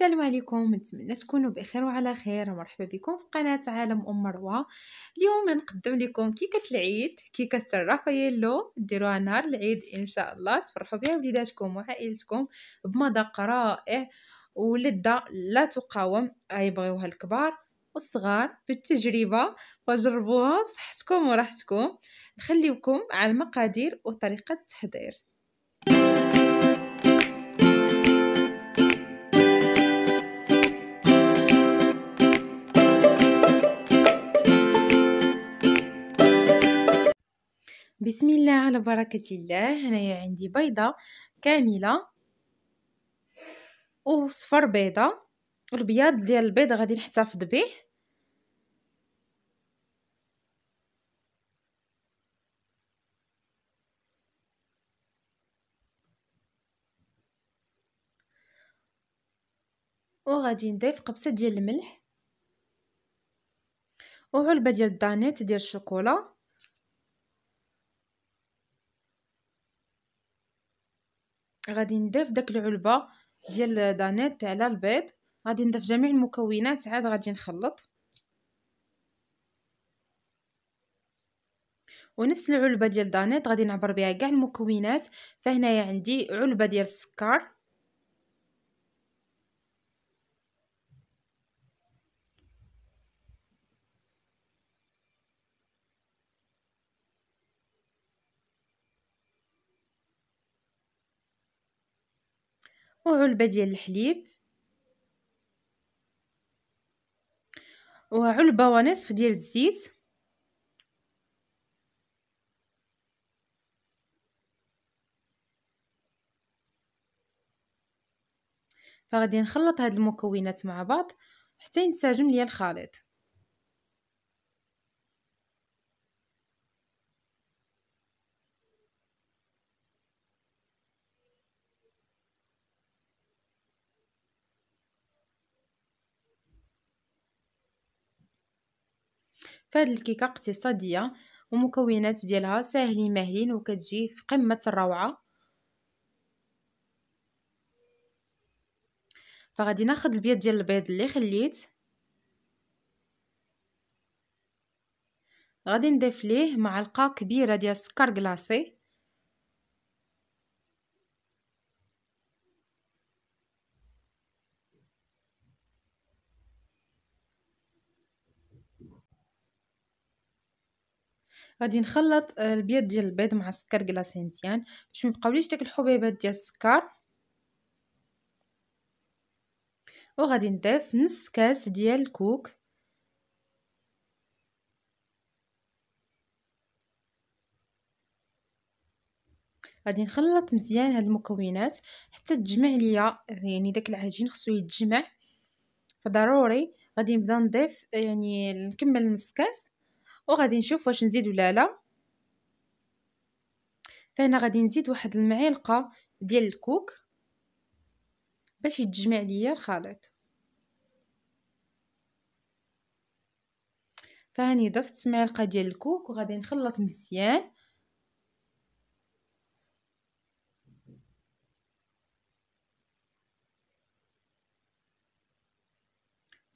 السلام عليكم نتمنى تكونوا بخير وعلى خير مرحبا بكم في قناه عالم ام مروه اليوم نقدم لكم كيكه العيد كيكه الرافايلو ديروها نهار العيد ان شاء الله تفرحوا بها وليداتكم وعائلتكم بمذاق رائع ولذة لا تقاوم غيبغيوها الكبار والصغار بالتجربه فجربوها بصحتكم وراحتكم نخليكم على المقادير وطريقه التحضير بسم الله على بركة الله هنايا عندي بيضة كاملة وصفر بيضة البياض ديال البيضة غادي نحتفظ به وغادي نضيف قبسة ديال الملح وعلبة ديال الدانيت ديال الشوكولا غادي نضيف داك العلبه ديال دانيت على البيض غادي نضيف جميع المكونات عاد غادي نخلط ونفس العلبه ديال دانيت غادي نعبر بها كاع المكونات فهنايا عندي علبه ديال السكر وعلبة ديال الحليب وعلبة ونصف ديال الزيت فغادي نخلط هاد المكونات مع بعض حتى ينسجم ليا الخليط فهاد الكيكه اقتصاديه ومكونات ديالها ساهلين ماهلين وكتجي في قمه الروعه فغادي ناخذ البيض ديال البيض اللي خليت غادي نضيف ليه معلقه كبيره ديال السكر كلاصي غادي نخلط آه، البيض ديال البيض مع السكر كلاصي يعني مزيان باش ما يبقاوليش داك الحبيبات ديال السكر وغادي نضيف نص كاس ديال الكوك غادي نخلط مزيان هاد المكونات حتى تجمع ليا يعني داك العجين خصو يتجمع فضروري غادي نبدا نضيف آه، يعني نكمل نص كاس وغادي نشوف واش نزيد ولا لا فهنا غادي نزيد واحد المعلقه ديال الكوك باش يتجمع ليا الخليط فهاني ضفت معلقه ديال الكوك وغادي نخلط مزيان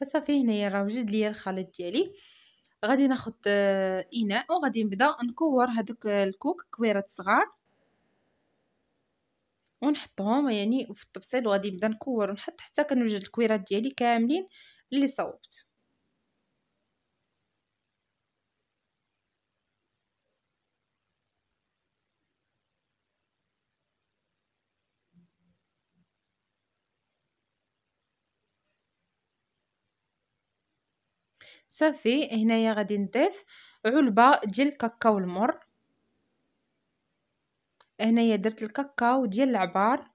فصافي هنايا راه وجد ليا الخليط ديالي غادي ناخذ آه، اناء وغادي نبدا نكور هذوك آه، الكوك كويرات صغار ونحطهم يعني في الطبسيل وغادي نبدا نكور ونحط حتى كنوجد الكويرات ديالي كاملين اللي صوبت صافي هنايا غادي نضيف علبه ديال الكاكاو المر هنايا درت الكاكاو ديال العبار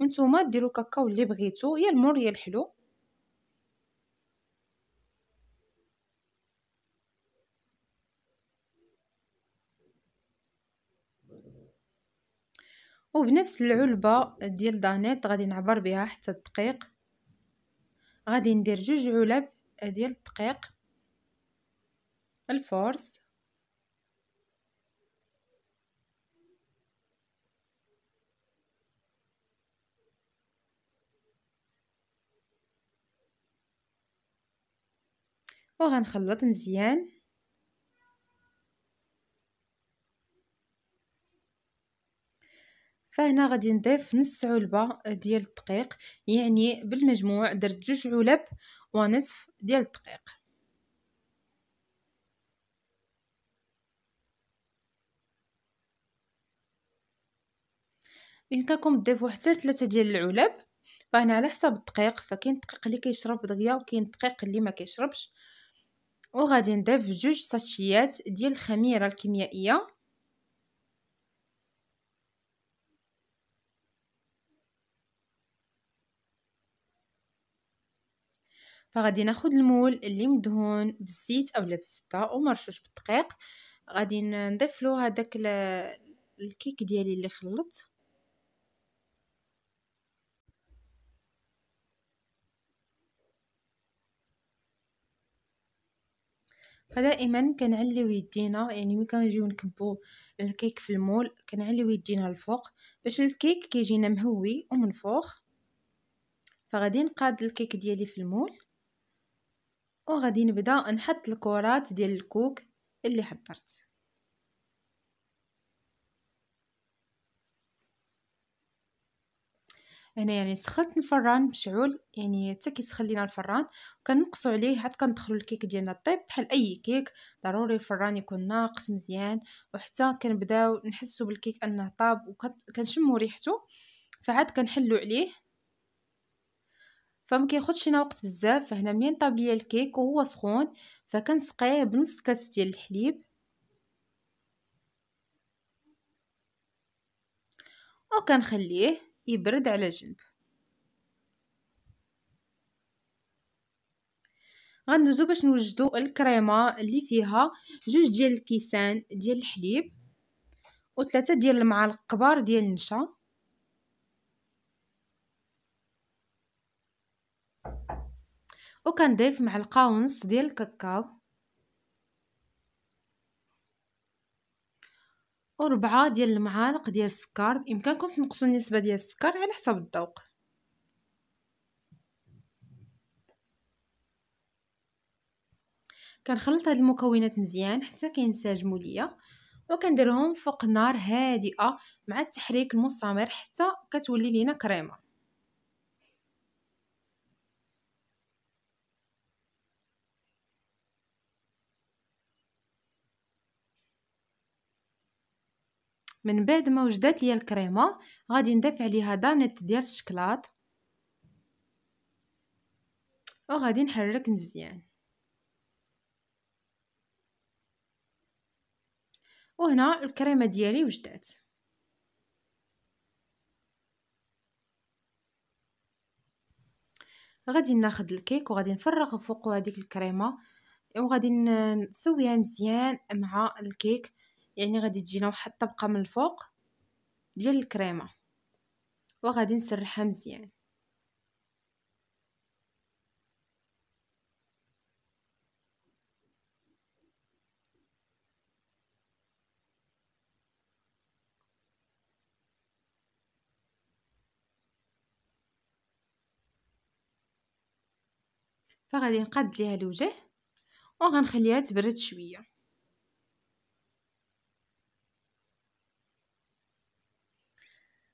وانتوما ديروا الكاكاو اللي بغيتو يا المر يا الحلو وبنفس العلبه ديال دانيت غادي نعبر بها حتى الدقيق غادي ندير جوج علب ديال الدقيق الفورس وغنخلط مزيان فهنا غادي نضيف نص علبه ديال الدقيق يعني بالمجموع درت جوج علب ونصف ديال الدقيق يمكنكم تضيفوا حتى ثلاثه ديال العلب فهنا على حسب الدقيق فكاين الدقيق اللي كيشرب دغيا وكاين الدقيق اللي ما كيشربش وغادي نضيف جوج ساشيات ديال الخميره الكيميائيه فغادي ناخد المول اللي مدهون بالزيت اولا بالزبده ومرشوش بالدقيق غادي نضيف له هذاك الكيك ديالي اللي خلطت فدائما كنعليو يدينا يعني ملي كنجيو نكبو الكيك في المول كنعليو يدينا الفوق باش الكيك كيجينا مهوي ومنفوخ فغادي نقاد الكيك ديالي في المول وغادي نبدا نحط الكرات ديال الكوك اللي حضرت هنا يعني سخنت الفران مشعول يعني حتى كيسخن لينا الفران وكنقصوا عليه عاد كندخلوا الكيك ديالنا طيب بحال اي كيك ضروري الفران يكون ناقص مزيان وحتى كنبداو نحسوا بالكيك انه طاب وكنشموا ريحته فعاد كنحلوا عليه فما كياخذش لينا وقت بزاف فهنا منين طاب ليا الكيك وهو سخون فكنسقيه بنص كاس ديال الحليب وكنخليه يبرد على جنب غندوزو باش نوجدو الكريمه اللي فيها جوج ديال الكيسان ديال الحليب وثلاثه ديال المعالق كبار ديال النشا وكنضيف معلقه ونص ديال الكاكاو وربعة ديال المعالق ديال السكر بامكانكم تنقصوا النسبه ديال السكر على حسب الذوق كنخلط هاد المكونات مزيان حتى كينسجموا ليا وكنديرهم فوق نار هادئه مع التحريك المستمر حتى كتولي لينا كريمه من بعد ما وجدت ليا الكريمه غادي نضيف عليها دانيت ديال الشكلاط وغادي نحرك مزيان وهنا الكريمه ديالي وجدات غادي ناخذ الكيك وغادي نفرغ فوقو هذيك الكريمه وغادي نسويها مزيان مع الكيك يعني غادي تجينا واحد الطبقه من الفوق ديال الكريمه وغادي نسرحها مزيان فغادي نقاد ليها الوجه وغنخليها تبرد شويه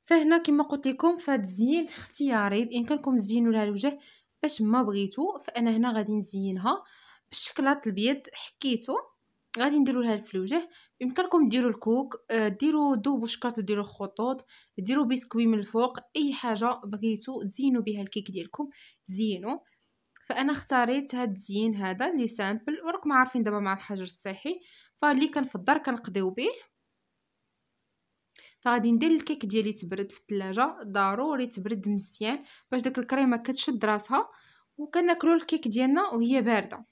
فهنا كما قلت لكم فالتزيين اختياري بامكانكم تزينوا لها الوجه باش ما بغيتو فانا هنا غادي نزينها بالشكلاط البيض حكيتو غادي نديروا لها في الوجه بامكانكم ديروا الكوك آه، ديروا دوب وشكلاط وديروا الخطوط ديروا بسكوي من الفوق اي حاجه بغيتو تزينوا بها الكيك ديالكم زينوا فانا اختاريت هاد الزيين هذا لي سامبل وراكم عارفين دابا مع الحجر الصحي فاللي كنفضل كنقضيو به فغادي ندير الكيك ديالي تبرد في الثلاجه ضروري تبرد مزيان باش داك الكريمه كتشد راسها وكناكلو الكيك ديالنا وهي بارده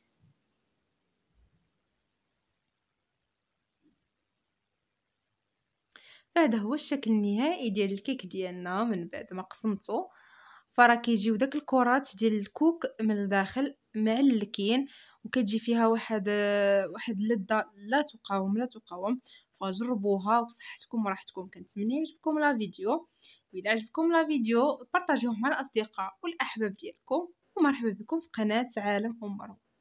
فهذا هو الشكل النهائي ديال الكيك ديالنا من بعد ما قسمته فراه كيجيو داك الكرات ديال الكوك من الداخل معلكين وكتجي فيها واحد واحد لذه لا تقاوم لا تقاوم فوا جربوها وبصحتكم وراحتكم كنتمنى يعجبكم لا فيديو واذا عجبكم لا فيديو بارطاجيوه مع الاصدقاء والاحباب ديالكم ومرحبا بكم في قناه عالم امرو